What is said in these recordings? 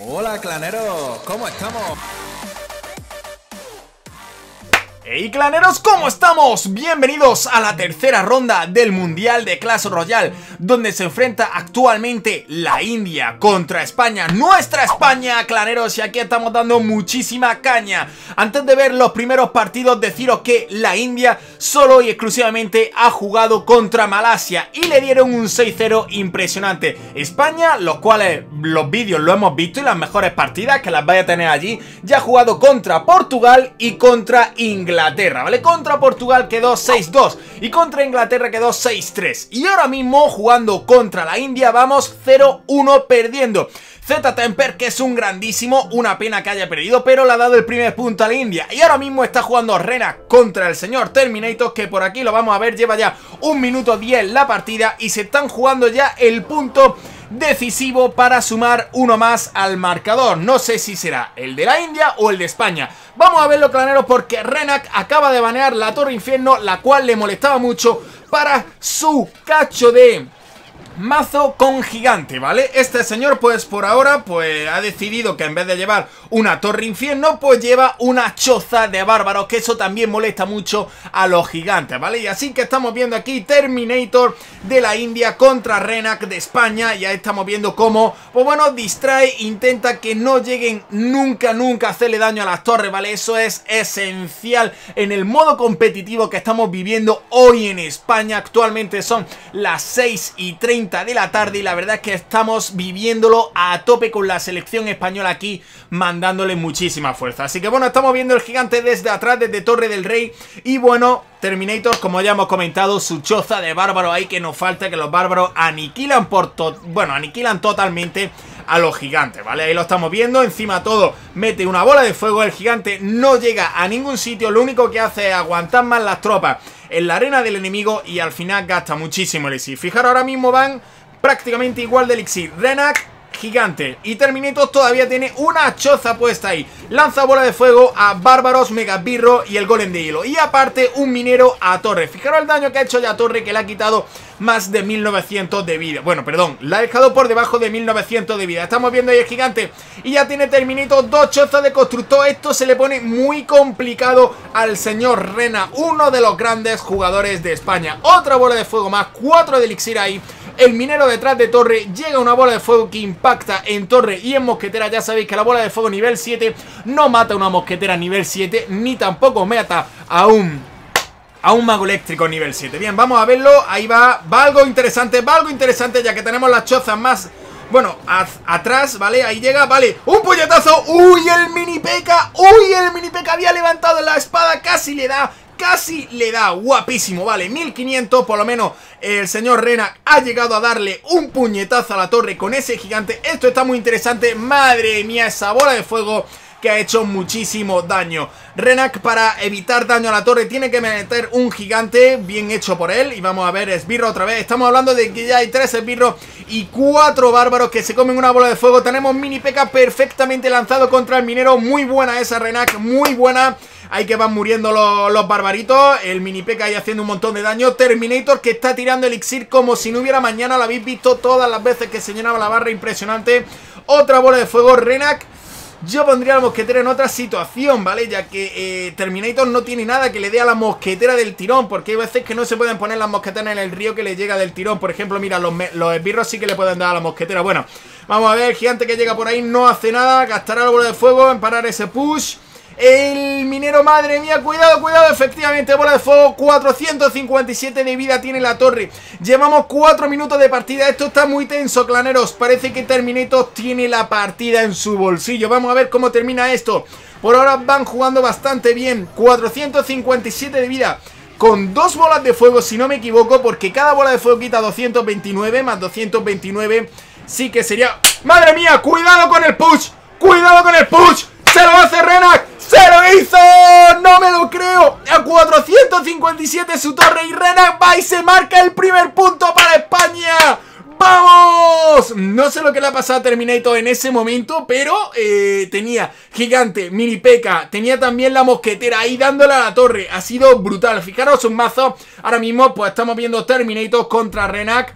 Hola, clanero, ¿cómo estamos? Hey claneros, ¿cómo estamos? Bienvenidos a la tercera ronda del Mundial de Clash Royale, donde se enfrenta actualmente la India contra España, nuestra España, claneros, y aquí estamos dando muchísima caña. Antes de ver los primeros partidos, deciros que la India solo y exclusivamente ha jugado contra Malasia y le dieron un 6-0 impresionante. España, los cuales los vídeos lo hemos visto y las mejores partidas que las vaya a tener allí, ya ha jugado contra Portugal y contra Inglaterra. ¿vale? Contra Portugal quedó 6-2 y contra Inglaterra quedó 6-3. Y ahora mismo jugando contra la India vamos 0-1 perdiendo. Z Temper, que es un grandísimo, una pena que haya perdido, pero le ha dado el primer punto a la India. Y ahora mismo está jugando Rena contra el señor Terminator, que por aquí lo vamos a ver, lleva ya un minuto 10 la partida y se están jugando ya el punto decisivo para sumar uno más al marcador. No sé si será el de la India o el de España. Vamos a verlo, clanero, porque Renak acaba de banear la Torre Infierno, la cual le molestaba mucho para su cacho de Mazo con gigante, ¿vale? Este señor, pues por ahora, pues ha decidido que en vez de llevar una torre infierno, pues lleva una choza de bárbaros, que eso también molesta mucho a los gigantes, ¿vale? Y así que estamos viendo aquí Terminator de la India contra Renak de España, ya estamos viendo cómo, pues bueno, distrae, intenta que no lleguen nunca, nunca a hacerle daño a las torres, ¿vale? Eso es esencial en el modo competitivo que estamos viviendo hoy en España, actualmente son las 6 y 30 de la tarde y la verdad es que estamos viviéndolo a tope con la selección española aquí, mandándole muchísima fuerza. Así que bueno, estamos viendo el gigante desde atrás, desde Torre del Rey y bueno, Terminator, como ya hemos comentado, su choza de bárbaros ahí que nos falta, que los bárbaros aniquilan por... bueno, aniquilan totalmente a los gigantes, ¿vale? Ahí lo estamos viendo, encima todo mete una bola de fuego, el gigante no llega a ningún sitio, lo único que hace es aguantar más las tropas en la arena del enemigo y al final gasta muchísimo elixir. Fijaros, ahora mismo van prácticamente igual de elixir. Renak gigante. Y Terminator todavía tiene una choza puesta ahí. Lanza bola de fuego a Bárbaros, Megabirro y el Golem de Hielo. Y aparte, un minero a Torre. Fijaros el daño que ha hecho ya Torre, que le ha quitado más de 1900 de vida. Bueno, perdón, la ha dejado por debajo de 1900 de vida. Estamos viendo ahí el gigante. Y ya tiene Terminito dos chozas de constructor. Esto se le pone muy complicado al señor Rena, uno de los grandes jugadores de España. Otra bola de fuego más, cuatro de elixir ahí. El minero detrás de torre llega una bola de fuego que impacta en torre y en mosquetera. Ya sabéis que la bola de fuego nivel 7 no mata a una mosquetera nivel 7 ni tampoco mata a un a un mago eléctrico nivel 7. Bien, vamos a verlo. Ahí va. Va algo interesante, va algo interesante ya que tenemos las chozas más... Bueno, atrás, ¿vale? Ahí llega, vale ¡Un puñetazo! ¡Uy, el mini peca! ¡Uy, el mini peca! Había levantado la espada, casi le da Casi le da, guapísimo, vale, 1500 por lo menos el señor Rena ha llegado a darle un puñetazo a la torre con ese gigante Esto está muy interesante, madre mía, esa bola de fuego que ha hecho muchísimo daño. Renak para evitar daño a la torre tiene que meter un gigante, bien hecho por él. Y vamos a ver, esbirro otra vez. Estamos hablando de que ya hay tres esbirros y cuatro bárbaros que se comen una bola de fuego. Tenemos mini peca perfectamente lanzado contra el minero. Muy buena esa Renak, muy buena. Ahí que van muriendo los, los barbaritos. El mini peca ahí haciendo un montón de daño. Terminator que está tirando elixir como si no hubiera mañana. Lo habéis visto todas las veces que se llenaba la barra. Impresionante. Otra bola de fuego. Renak yo pondría la mosquetera en otra situación, ¿vale? Ya que eh, Terminator no tiene nada que le dé a la mosquetera del tirón, porque hay veces que no se pueden poner las mosqueteras en el río que le llega del tirón. Por ejemplo, mira, los, esbirros sí que le pueden dar a la mosquetera. Bueno, vamos a ver, el gigante que llega por ahí no hace nada, gastará el de fuego en parar ese push... El minero, madre mía, cuidado, cuidado Efectivamente, bola de fuego, 457 de vida tiene la torre Llevamos 4 minutos de partida Esto está muy tenso, claneros Parece que Terminator tiene la partida en su bolsillo Vamos a ver cómo termina esto Por ahora van jugando bastante bien 457 de vida con dos bolas de fuego, si no me equivoco, porque cada bola de fuego quita 229 más 229, sí que sería... ¡Madre mía! ¡Cuidado con el push! ¡Cuidado con el push! ¡Se lo hace Renac! ¡Se lo hizo! ¡No me lo creo! A 457 su torre y Renac va y se marca el primer punto para España. ¡Vamos! No sé lo que le ha pasado a Terminator en ese momento, pero eh, tenía gigante, mini Peca, tenía también la mosquetera ahí dándole a la torre. Ha sido brutal. Fijaros un mazo. Ahora mismo pues estamos viendo Terminator contra Renac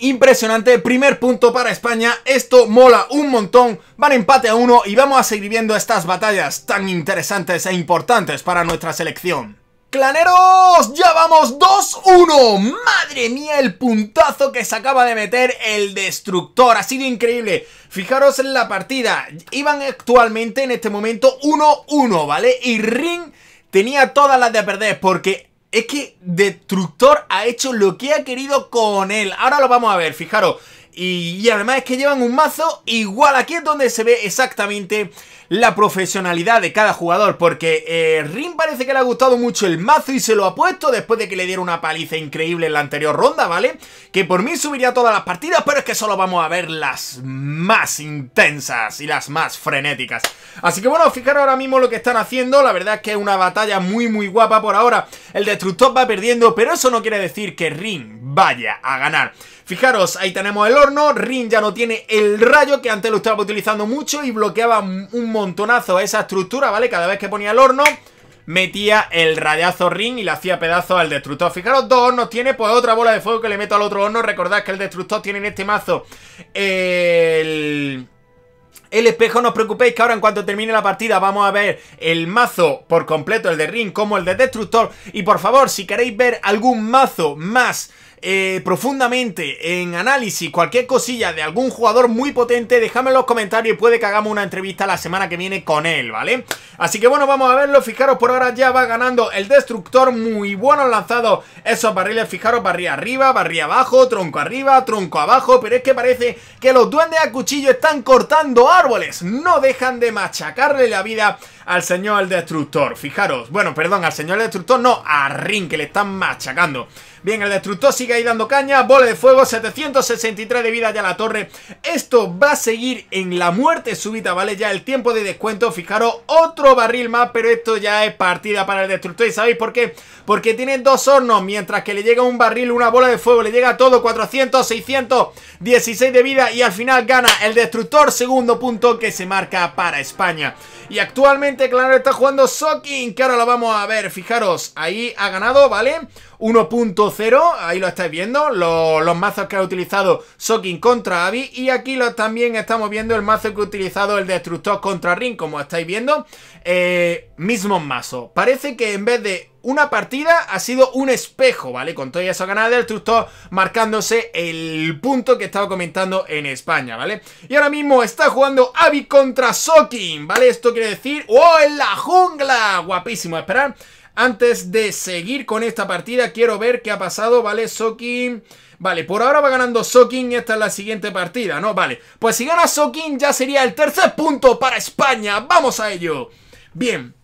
impresionante. Primer punto para España. Esto mola un montón. Van empate a uno y vamos a seguir viendo estas batallas tan interesantes e importantes para nuestra selección. ¡Claneros! ¡Ya vamos! ¡2-1! ¡Madre mía el puntazo que se acaba de meter el Destructor! Ha sido increíble. Fijaros en la partida. Iban actualmente en este momento 1-1, ¿vale? Y Ring tenía todas las de perder porque es que Destructor ha hecho lo que ha querido con él. Ahora lo vamos a ver, fijaros. Y, además es que llevan un mazo igual. Aquí es donde se ve exactamente la profesionalidad de cada jugador. Porque eh, Rin parece que le ha gustado mucho el mazo y se lo ha puesto después de que le diera una paliza increíble en la anterior ronda, ¿vale? Que por mí subiría todas las partidas, pero es que solo vamos a ver las más intensas y las más frenéticas. Así que bueno, fijaros ahora mismo lo que están haciendo. La verdad es que es una batalla muy, muy guapa por ahora. El Destructor va perdiendo, pero eso no quiere decir que Rin vaya a ganar. Fijaros, ahí tenemos el horno, Rin ya no tiene el rayo que antes lo estaba utilizando mucho y bloqueaba un montonazo a esa estructura, ¿vale? Cada vez que ponía el horno metía el rayazo Rin y le hacía pedazo al destructor. Fijaros, dos hornos tiene, pues otra bola de fuego que le meto al otro horno. Recordad que el destructor tiene en este mazo el... El espejo, no os preocupéis que ahora en cuanto termine la partida vamos a ver el mazo por completo, el de Ring como el de Destructor. Y por favor, si queréis ver algún mazo más eh, profundamente en análisis cualquier cosilla de algún jugador muy potente, déjame en los comentarios y puede que hagamos una entrevista la semana que viene con él, ¿vale? Así que bueno, vamos a verlo. Fijaros, por ahora ya va ganando el Destructor. Muy bueno lanzado esos barriles. Fijaros, barría arriba, barría abajo, tronco arriba, tronco abajo. Pero es que parece que los duendes a cuchillo están cortando árboles. No dejan de machacarle la vida al señor Destructor. Fijaros, bueno, perdón, al señor Destructor, no, a Rin, que le están machacando. Bien, el destructor sigue ahí dando caña. Bola de fuego, 763 de vida ya la torre. Esto va a seguir en la muerte súbita, ¿vale? Ya el tiempo de descuento. Fijaros, otro barril más, pero esto ya es partida para el destructor. ¿Y sabéis por qué? Porque tiene dos hornos, mientras que le llega un barril, una bola de fuego, le llega todo 400, 600, 16 de vida y al final gana el destructor, segundo punto que se marca para España. Y actualmente, claro, está jugando Sokin, que ahora lo vamos a ver, fijaros, ahí ha ganado, ¿vale? 1.0, ahí lo estáis viendo, los, mazos que ha utilizado Sokin contra Abby y aquí lo, también estamos viendo el mazo que ha utilizado el Destructor contra Ring, como estáis viendo, eh, mismo mazo. Parece que en vez de una partida ha sido un espejo, ¿vale? Con todo eso ganado del Destructor marcándose el punto que estaba comentando en España, ¿vale? Y ahora mismo está jugando Abby contra Sokin, ¿vale? Esto quiere decir... ¡Oh, en la jungla! Guapísimo, esperar antes de seguir con esta partida, quiero ver qué ha pasado, ¿vale? Sokin... Vale, por ahora va ganando Sokin y esta es la siguiente partida, ¿no? Vale, pues si gana Sokin ya sería el tercer punto para España. ¡Vamos a ello! Bien.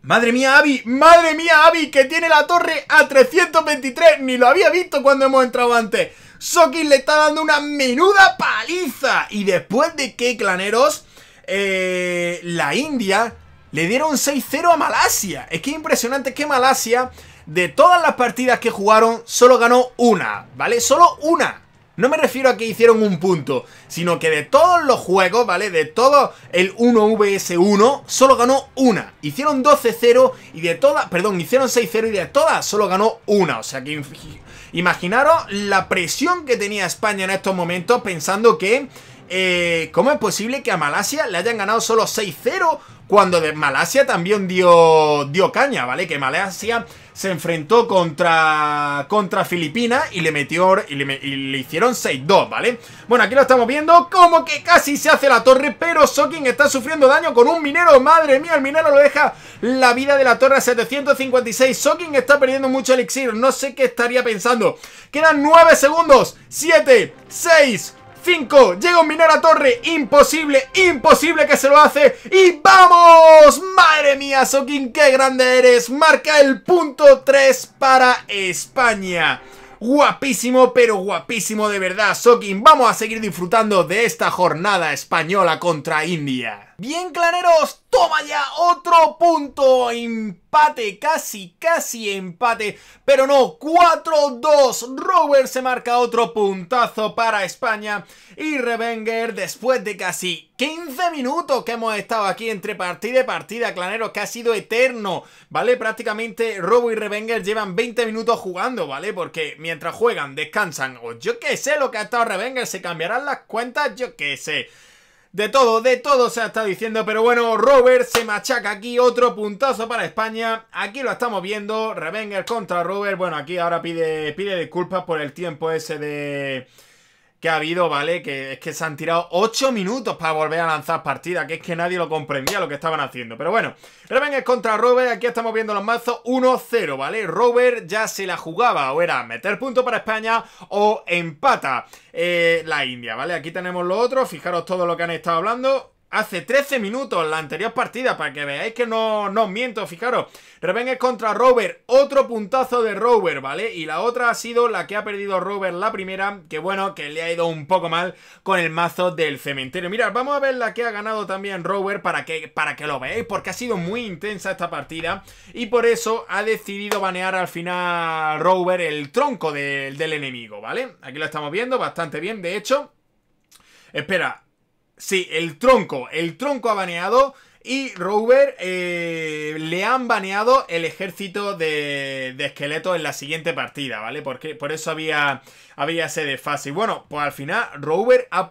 Madre mía, Avi, madre mía, Avi, que tiene la torre a 323. Ni lo había visto cuando hemos entrado antes. Sokin le está dando una menuda paliza. Y después de que, claneros, eh, la India le dieron 6-0 a Malasia. Es que es impresionante que Malasia, de todas las partidas que jugaron, solo ganó una, ¿vale? Solo una. No me refiero a que hicieron un punto, sino que de todos los juegos, ¿vale? De todo el 1VS1, solo ganó una. Hicieron 12-0 y de todas, perdón, hicieron 6-0 y de todas solo ganó una. O sea que imaginaros la presión que tenía España en estos momentos pensando que eh, ¿cómo es posible que a Malasia le hayan ganado solo 6-0 cuando de Malasia también dio, dio caña, ¿vale? Que Malasia se enfrentó contra, contra Filipinas y le metió y le, hicieron 6-2, ¿vale? Bueno, aquí lo estamos viendo, como que casi se hace la torre, pero Sokin está sufriendo daño con un minero, madre mía, el minero lo deja la vida de la torre 756, Sokin está perdiendo mucho elixir, no sé qué estaría pensando. Quedan 9 segundos, 7, 6, 5, llega un minero a torre, imposible, imposible que se lo hace y ¡vamos! ¡Madre mía, Sokin, qué grande eres! Marca el punto 3 para España. Guapísimo, pero guapísimo de verdad, Sokin. Vamos a seguir disfrutando de esta jornada española contra India. Bien, claneros, toma ya otro punto. Empate, casi, casi empate. Pero no, 4-2. Robert se marca otro puntazo para España. Y Revenger, después de casi 15 minutos que hemos estado aquí entre partida y partida, claneros, que ha sido eterno. ¿Vale? Prácticamente Robo y Revenger llevan 20 minutos jugando, ¿vale? Porque mientras juegan, descansan. O yo qué sé lo que ha estado Revenger, se cambiarán las cuentas, yo qué sé. De todo, de todo se ha estado diciendo, pero bueno, Robert se machaca aquí, otro puntazo para España. Aquí lo estamos viendo, Revenger contra Robert. Bueno, aquí ahora pide, pide disculpas por el tiempo ese de que ha habido, ¿vale? Que es que se han tirado 8 minutos para volver a lanzar partida, que es que nadie lo comprendía lo que estaban haciendo. Pero bueno, ven es contra Robert, aquí estamos viendo los mazos 1-0, ¿vale? Robert ya se la jugaba, o era meter punto para España o empata eh, la India, ¿vale? Aquí tenemos lo otro, fijaros todo lo que han estado hablando, hace 13 minutos la anterior partida, para que veáis que no, no os miento, fijaros. Revengue contra Rover, otro puntazo de Rover, ¿vale? Y la otra ha sido la que ha perdido Rover la primera, que bueno, que le ha ido un poco mal con el mazo del cementerio. Mirad, vamos a ver la que ha ganado también Rover para que, para que lo veáis, porque ha sido muy intensa esta partida y por eso ha decidido banear al final Rover el tronco del enemigo, ¿vale? Aquí lo estamos viendo bastante bien, de hecho... Espera, Sí, el tronco. El tronco ha baneado. Y Rover eh, le han baneado el ejército de, esqueletos en la siguiente partida, ¿vale? Porque por eso había, había ese desfase. bueno, pues al final Rover ha,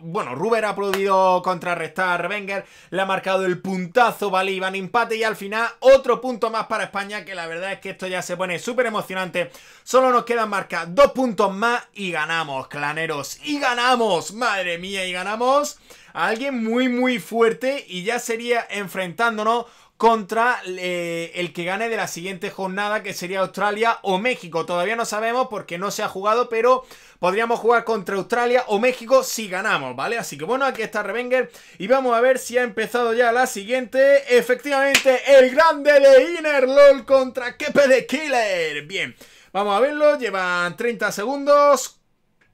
bueno, Ruber ha podido contrarrestar a Revenger, le ha marcado el puntazo, ¿vale? Iban empate y al final otro punto más para España, que la verdad es que esto ya se pone súper emocionante. Solo nos quedan marcar dos puntos más y ganamos, claneros. Y ganamos, madre mía, y ganamos alguien muy muy fuerte y ya sería enfrentándonos contra eh, el que gane de la siguiente jornada, que sería Australia o México. Todavía no sabemos porque no se ha jugado, pero podríamos jugar contra Australia o México si ganamos, ¿vale? Así que bueno, aquí está Revenger y vamos a ver si ha empezado ya la siguiente. Efectivamente, el grande de Inner LOL contra Kepe de Killer. Bien. Vamos a verlo, llevan 30 segundos,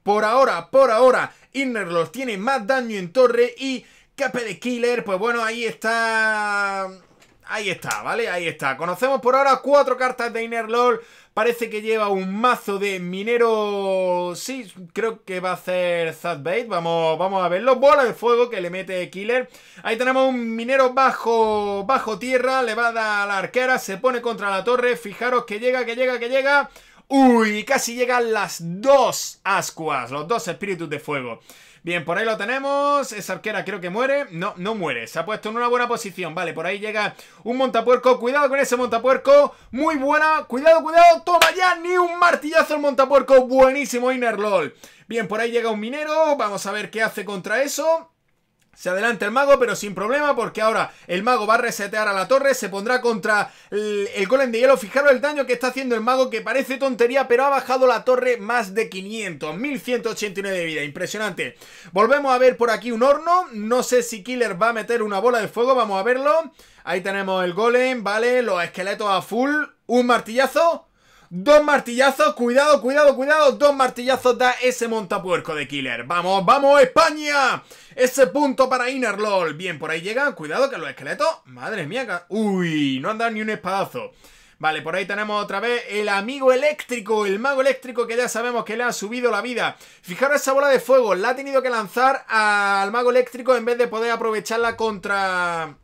por ahora, por ahora, los tiene más daño en torre y Cape de Killer, pues bueno, ahí está... Ahí está, ¿vale? Ahí está. Conocemos por ahora cuatro cartas de Inner Parece que lleva un mazo de minero... Sí, creo que va a ser Zadbait. Vamos, vamos a verlo. Bola de fuego que le mete Killer. Ahí tenemos un minero bajo, bajo tierra. Le va a dar a la arquera. Se pone contra la torre. Fijaros que llega, que llega, que llega. Uy, casi llegan las dos ascuas, los dos espíritus de fuego. Bien, por ahí lo tenemos. Esa arquera creo que muere. No, no muere. Se ha puesto en una buena posición. Vale, por ahí llega un montapuerco. Cuidado con ese montapuerco. Muy buena. Cuidado, cuidado. Toma ya. Ni un martillazo el montapuerco. Buenísimo, Inner LOL. Bien, por ahí llega un minero. Vamos a ver qué hace contra eso. Se adelanta el mago, pero sin problema, porque ahora el mago va a resetear a la torre, se pondrá contra el, golem de hielo. Fijaros el daño que está haciendo el mago, que parece tontería, pero ha bajado la torre más de 500, 1189 de vida, impresionante. Volvemos a ver por aquí un horno, no sé si Killer va a meter una bola de fuego, vamos a verlo. Ahí tenemos el golem, ¿vale? Los esqueletos a full, un martillazo... Dos martillazos, cuidado, cuidado, cuidado. Dos martillazos da ese montapuerco de Killer. ¡Vamos, vamos, España! Ese punto para Innerlol. Bien, por ahí llega. Cuidado que los esqueletos... Madre mía, uy, no han dado ni un espadazo. Vale, por ahí tenemos otra vez el amigo eléctrico, el mago eléctrico que ya sabemos que le ha subido la vida. Fijaros esa bola de fuego, la ha tenido que lanzar al mago eléctrico en vez de poder aprovecharla contra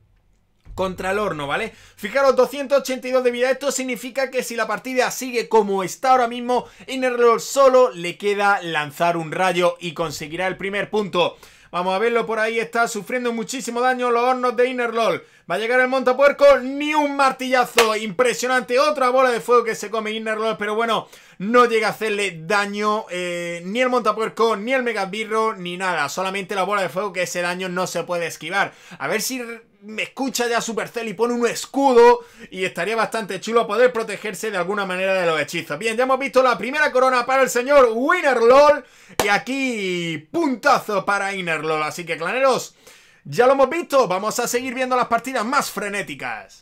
contra el horno, ¿vale? Fijaros, 282 de vida, esto significa que si la partida sigue como está ahora mismo, Innerlord solo le queda lanzar un rayo y conseguirá el primer punto. Vamos a verlo por ahí, está sufriendo muchísimo daño los hornos de Innerlord. Va a llegar el montapuerco, ni un martillazo, impresionante. Otra bola de fuego que se come Innerlord, pero bueno, no llega a hacerle daño eh, ni el montapuerco, ni el megabirro, ni nada. Solamente la bola de fuego que ese daño no se puede esquivar. A ver si me escucha ya Supercell y pone un escudo y estaría bastante chulo poder protegerse de alguna manera de los hechizos. Bien, ya hemos visto la primera corona para el señor Winnerlol y aquí puntazo para Innerlol. Así que, claneros, ya lo hemos visto, vamos a seguir viendo las partidas más frenéticas.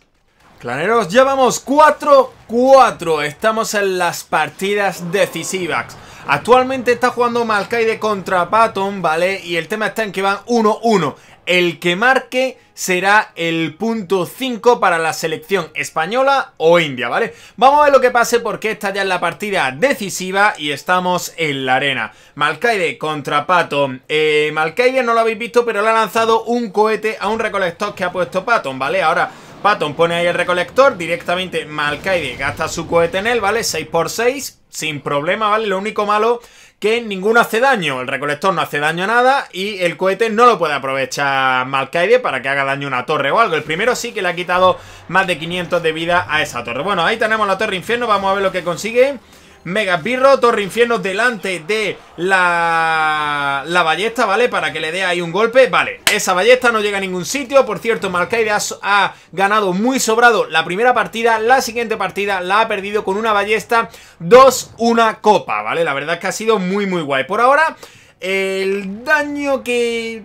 Claneros, ya vamos 4-4, estamos en las partidas decisivas. Actualmente está jugando Malkaide contra Patton ¿vale? Y el tema está en que van 1-1 el que marque será el punto 5 para la selección española o india, ¿vale? Vamos a ver lo que pase porque esta ya es la partida decisiva y estamos en la arena. Malcaide contra Patton. Eh, Malcaide no lo habéis visto, pero le ha lanzado un cohete a un recolector que ha puesto Patton, ¿vale? Ahora... Patton pone ahí el recolector, directamente Malcaide gasta su cohete en él, ¿vale? 6x6, sin problema, ¿vale? Lo único malo que ninguno hace daño, el recolector no hace daño a nada y el cohete no lo puede aprovechar Malkaide para que haga daño a una torre o algo. El primero sí que le ha quitado más de 500 de vida a esa torre. Bueno, ahí tenemos la torre infierno, vamos a ver lo que consigue... Megapirro, Torre Infierno delante de la, la ballesta, ¿vale? Para que le dé ahí un golpe, vale, esa ballesta no llega a ningún sitio, por cierto, Malkaide ha, ha ganado muy sobrado la primera partida, la siguiente partida la ha perdido con una ballesta, dos, una copa, ¿vale? La verdad es que ha sido muy muy guay. Por ahora, el daño que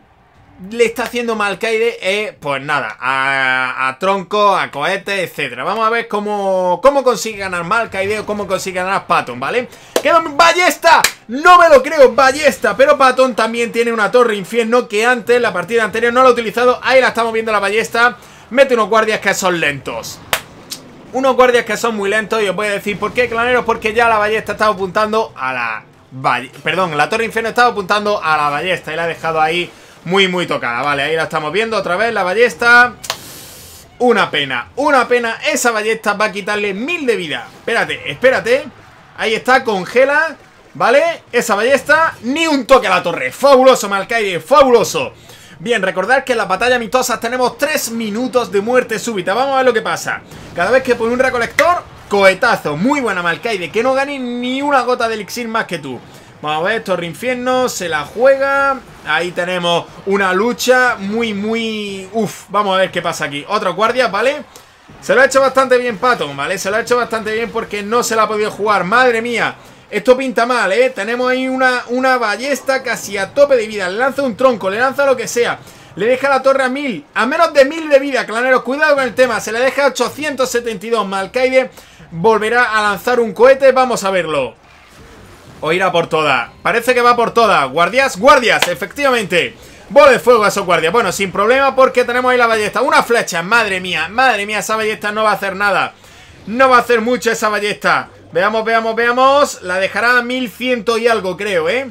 le está haciendo mal caide eh, pues nada, a, tronco, a cohete, etcétera. Vamos a ver cómo, cómo consigue ganar Malcaide o cómo consigue ganar Patton, ¿vale? ¡Queda Ballesta! No me lo creo, Ballesta, pero Patton también tiene una torre infierno que antes, la partida anterior, no la ha utilizado. Ahí la estamos viendo la Ballesta. Mete unos guardias que son lentos. Unos guardias que son muy lentos y os voy a decir por qué, claneros, porque ya la Ballesta estaba apuntando a la... Perdón, la torre infierno estaba apuntando a la Ballesta y la ha dejado ahí muy, muy tocada Vale, ahí la estamos viendo otra vez, la ballesta Una pena, una pena Esa ballesta va a quitarle mil de vida Espérate, espérate Ahí está, congela ¿Vale? Esa ballesta, ni un toque a la torre Fabuloso, Malcaide, fabuloso Bien, recordad que en las batallas amistosas tenemos tres minutos de muerte súbita Vamos a ver lo que pasa Cada vez que pone un recolector, cohetazo Muy buena, Malcaide, que no gane ni una gota de elixir más que tú Vamos a ver, Torre Infierno, se la juega Ahí tenemos una lucha muy, muy... Uf, vamos a ver qué pasa aquí. Otro guardia, ¿vale? Se lo ha hecho bastante bien Pato, ¿vale? Se lo ha hecho bastante bien porque no se la ha podido jugar. ¡Madre mía! Esto pinta mal, ¿eh? Tenemos ahí una, una ballesta casi a tope de vida. Le lanza un tronco, le lanza lo que sea. Le deja la torre a mil. a menos de mil de vida, Clanero, Cuidado con el tema, se le deja 872. Malcaide volverá a lanzar un cohete, vamos a verlo o irá por todas. Parece que va por todas. Guardias, guardias, efectivamente. Bola de fuego a esos guardias. Bueno, sin problema porque tenemos ahí la ballesta. Una flecha, madre mía, madre mía, esa ballesta no va a hacer nada. No va a hacer mucho esa ballesta. Veamos, veamos, veamos. La dejará a 1100 y algo, creo, ¿eh?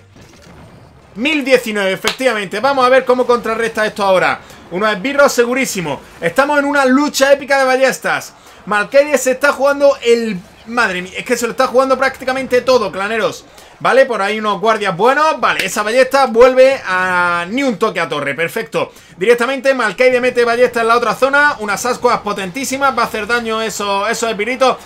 1019, efectivamente. Vamos a ver cómo contrarresta esto ahora. es birro, segurísimo. Estamos en una lucha épica de ballestas. Malkeria se está jugando el Madre mía, es que se lo está jugando prácticamente todo, claneros Vale, por ahí unos guardias buenos Vale, esa ballesta vuelve a ni un toque a torre, perfecto Directamente Malkaide mete ballesta en la otra zona Unas ascuas potentísimas, va a hacer daño eso esos espiritos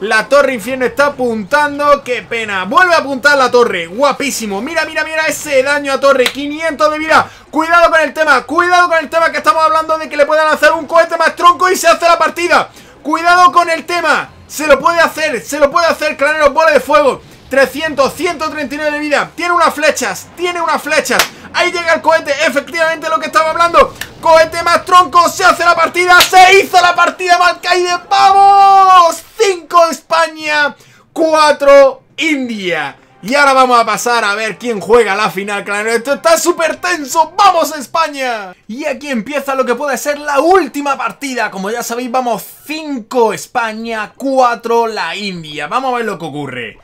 La torre infierno está apuntando, qué pena Vuelve a apuntar la torre, guapísimo Mira, mira, mira ese daño a torre, 500 de vida Cuidado con el tema, cuidado con el tema Que estamos hablando de que le puedan lanzar un cohete más tronco y se hace la partida Cuidado con el tema se lo puede hacer, se lo puede hacer, cranero, bola de fuego. 300, 139 de vida. Tiene unas flechas, tiene unas flechas. Ahí llega el cohete, efectivamente lo que estaba hablando. Cohete más tronco, se hace la partida, se hizo la partida, Malcaide. ¡Vamos! 5 España, 4 India. Y ahora vamos a pasar a ver quién juega la final, claro, esto está súper tenso, ¡vamos España! Y aquí empieza lo que puede ser la última partida, como ya sabéis vamos 5 España, 4 la India, vamos a ver lo que ocurre.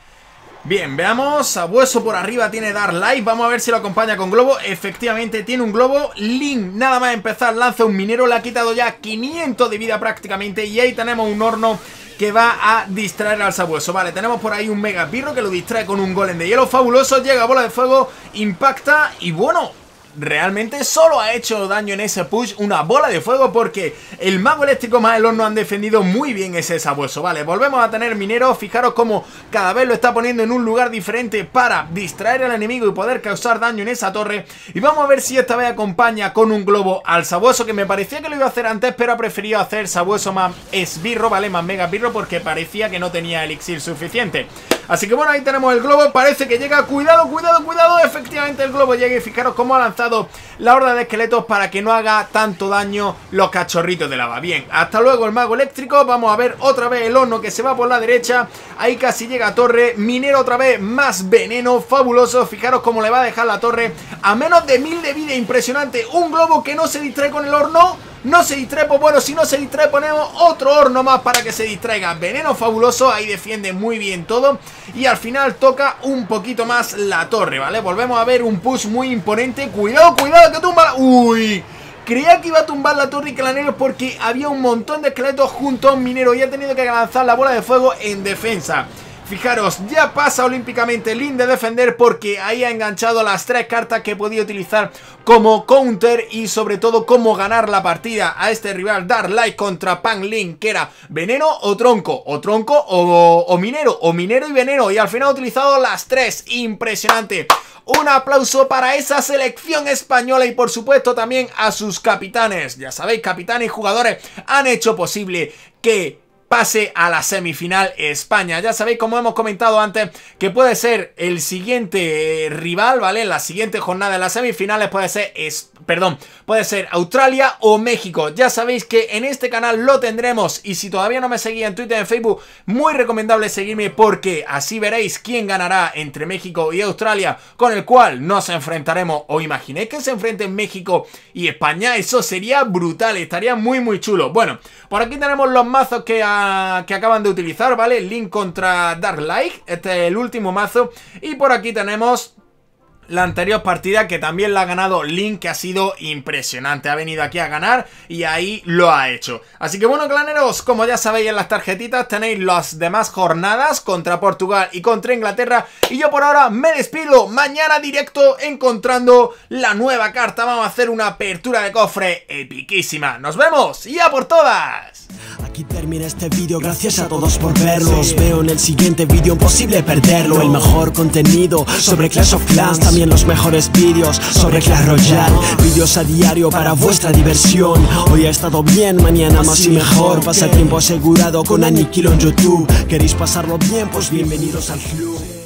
Bien, veamos, Abueso por arriba tiene Dar Life, vamos a ver si lo acompaña con globo, efectivamente tiene un globo, Link nada más empezar lanza un minero, le ha quitado ya 500 de vida prácticamente y ahí tenemos un horno que va a distraer al sabueso. Vale, tenemos por ahí un mega pirro que lo distrae con un golem de hielo fabuloso. Llega bola de fuego, impacta y bueno, realmente solo ha hecho daño en ese push una bola de fuego porque el mago eléctrico más el horno han defendido muy bien ese sabueso. Vale, volvemos a tener minero, fijaros cómo cada vez lo está poniendo en un lugar diferente para distraer al enemigo y poder causar daño en esa torre. Y vamos a ver si esta vez acompaña con un globo al sabueso que me parecía que lo iba a hacer antes pero ha preferido hacer sabueso más esbirro, vale, más mega esbirro porque parecía que no tenía elixir suficiente. Así que bueno, ahí tenemos el globo, parece que llega, cuidado, cuidado, cuidado, efectivamente el globo llega y fijaros cómo ha lanzado la horda de esqueletos para que no haga tanto daño los cachorritos de lava. Bien, hasta luego el mago eléctrico, vamos a ver otra vez el horno que se va por la derecha, ahí casi llega a torre, minero otra vez, más veneno, fabuloso, fijaros cómo le va a dejar la torre a menos de mil de vida, impresionante, un globo que no se distrae con el horno... No se distrae, pues bueno, si no se distrae ponemos otro horno más para que se distraiga. Veneno fabuloso, ahí defiende muy bien todo. Y al final toca un poquito más la torre, ¿vale? Volvemos a ver un push muy imponente. Cuidado, cuidado, que tumba... ¡Uy! Creía que iba a tumbar la torre y porque había un montón de esqueletos junto a un minero y ha tenido que lanzar la bola de fuego en defensa. Fijaros, ya pasa olímpicamente Lin de defender porque ahí ha enganchado las tres cartas que podía utilizar como counter y sobre todo como ganar la partida a este rival Dark Light contra Pan Lin, que era veneno o tronco, o tronco o, o minero, o minero y veneno y al final ha utilizado las tres, impresionante. Un aplauso para esa selección española y por supuesto también a sus capitanes. Ya sabéis, capitanes y jugadores han hecho posible que pase a la semifinal España. Ya sabéis, como hemos comentado antes, que puede ser el siguiente eh, rival, ¿vale? La siguiente jornada de las semifinales puede ser, perdón, puede ser Australia o México. Ya sabéis que en este canal lo tendremos y si todavía no me seguís en Twitter, y en Facebook, muy recomendable seguirme porque así veréis quién ganará entre México y Australia, con el cual nos enfrentaremos o imaginéis que se enfrenten México y España, eso sería brutal, estaría muy muy chulo. Bueno, por aquí tenemos los mazos que ha que acaban de utilizar, ¿vale? Link contra Dark Light, este es el último mazo. Y por aquí tenemos la anterior partida que también la ha ganado Link, que ha sido impresionante. Ha venido aquí a ganar y ahí lo ha hecho. Así que bueno, claneros, como ya sabéis en las tarjetitas tenéis las demás jornadas contra Portugal y contra Inglaterra. Y yo por ahora me despido. Mañana directo encontrando la nueva carta. Vamos a hacer una apertura de cofre epiquísima. ¡Nos vemos! ¡Y a por todas! Y termina este vídeo, gracias a todos por verlo Os veo en el siguiente vídeo, imposible perderlo El mejor contenido sobre Clash of Clans También los mejores vídeos sobre Clash Royale Vídeos a diario para vuestra diversión Hoy ha estado bien, mañana más y mejor Pasa tiempo asegurado con Aniquilo en YouTube ¿Queréis pasarlo bien? Pues bienvenidos al club